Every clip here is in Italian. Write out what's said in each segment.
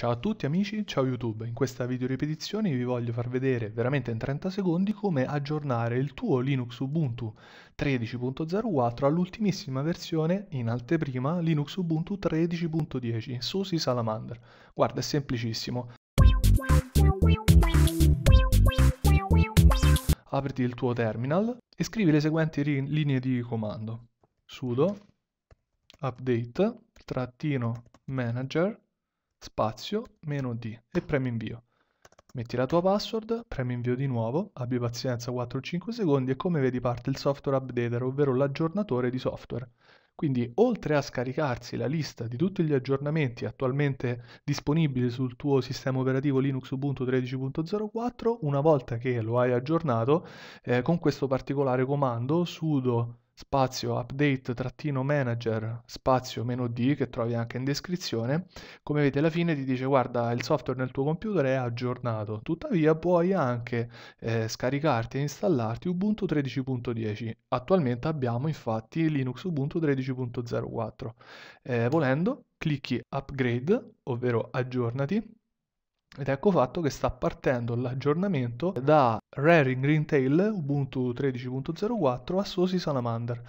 Ciao a tutti amici, ciao YouTube, in questa video ripetizione vi voglio far vedere veramente in 30 secondi come aggiornare il tuo Linux Ubuntu 13.04 all'ultimissima versione in anteprima Linux Ubuntu 13.10 SUSE Salamander. Guarda, è semplicissimo. Apriti il tuo terminal e scrivi le seguenti linee di comando. sudo update trattino manager spazio, meno D e premi invio. Metti la tua password, premi invio di nuovo, abbi pazienza 4-5 secondi e come vedi parte il software updater, ovvero l'aggiornatore di software. Quindi oltre a scaricarsi la lista di tutti gli aggiornamenti attualmente disponibili sul tuo sistema operativo Linux Ubuntu 13.04, una volta che lo hai aggiornato, eh, con questo particolare comando sudo spazio update-manager spazio meno D che trovi anche in descrizione, come vedete alla fine ti dice guarda il software nel tuo computer è aggiornato, tuttavia puoi anche eh, scaricarti e installarti Ubuntu 13.10. Attualmente abbiamo infatti Linux Ubuntu 13.04. Eh, volendo clicchi upgrade, ovvero aggiornati ed ecco fatto che sta partendo l'aggiornamento da Raring Green Ubuntu 13.04 a Sosi Salamander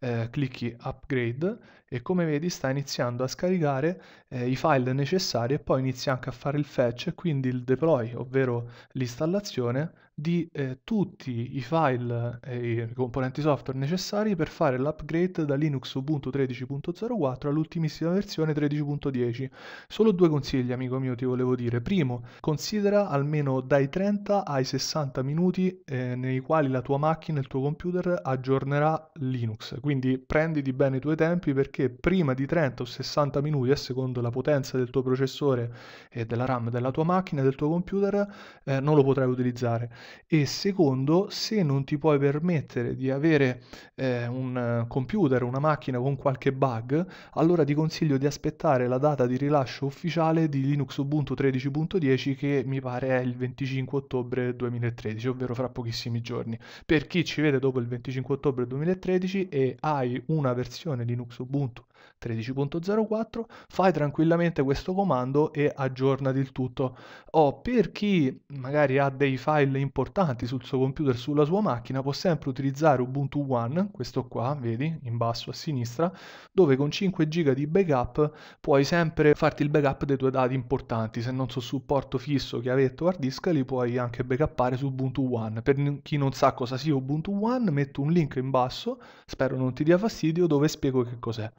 eh, clicchi upgrade e come vedi sta iniziando a scaricare eh, i file necessari e poi inizia anche a fare il fetch e quindi il deploy, ovvero l'installazione di eh, tutti i file e eh, i componenti software necessari per fare l'upgrade da Linux Ubuntu 13.04 all'ultimissima versione 13.10. Solo due consigli, amico mio, ti volevo dire. Primo, considera almeno dai 30 ai 60 minuti eh, nei quali la tua macchina, il tuo computer aggiornerà Linux. Quindi quindi prenditi bene i tuoi tempi perché prima di 30 o 60 minuti, a secondo la potenza del tuo processore e della RAM della tua macchina, del tuo computer, eh, non lo potrai utilizzare. E secondo, se non ti puoi permettere di avere eh, un computer, una macchina con qualche bug, allora ti consiglio di aspettare la data di rilascio ufficiale di Linux Ubuntu 13.10 che mi pare è il 25 ottobre 2013, ovvero fra pochissimi giorni. Per chi ci vede dopo il 25 ottobre 2013 e hai una versione Linux Ubuntu 13.04, fai tranquillamente questo comando e aggiorna il tutto. O oh, per chi magari ha dei file importanti sul suo computer, sulla sua macchina, può sempre utilizzare Ubuntu One, questo qua, vedi, in basso a sinistra, dove con 5 GB di backup puoi sempre farti il backup dei tuoi dati importanti, se non so supporto fisso, chiavetto, hard disk, li puoi anche backuppare su Ubuntu One. Per chi non sa cosa sia Ubuntu One, metto un link in basso, spero non ti dia fastidio, dove spiego che cos'è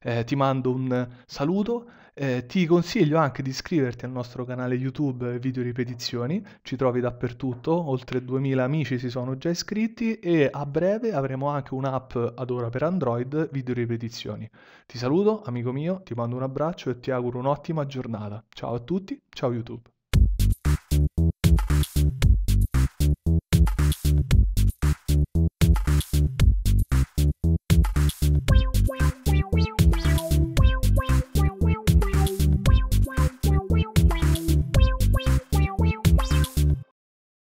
eh, ti mando un saluto, eh, ti consiglio anche di iscriverti al nostro canale YouTube Video Ripetizioni, ci trovi dappertutto, oltre 2000 amici si sono già iscritti e a breve avremo anche un'app ad ora per Android Video Ripetizioni. Ti saluto amico mio, ti mando un abbraccio e ti auguro un'ottima giornata. Ciao a tutti, ciao YouTube.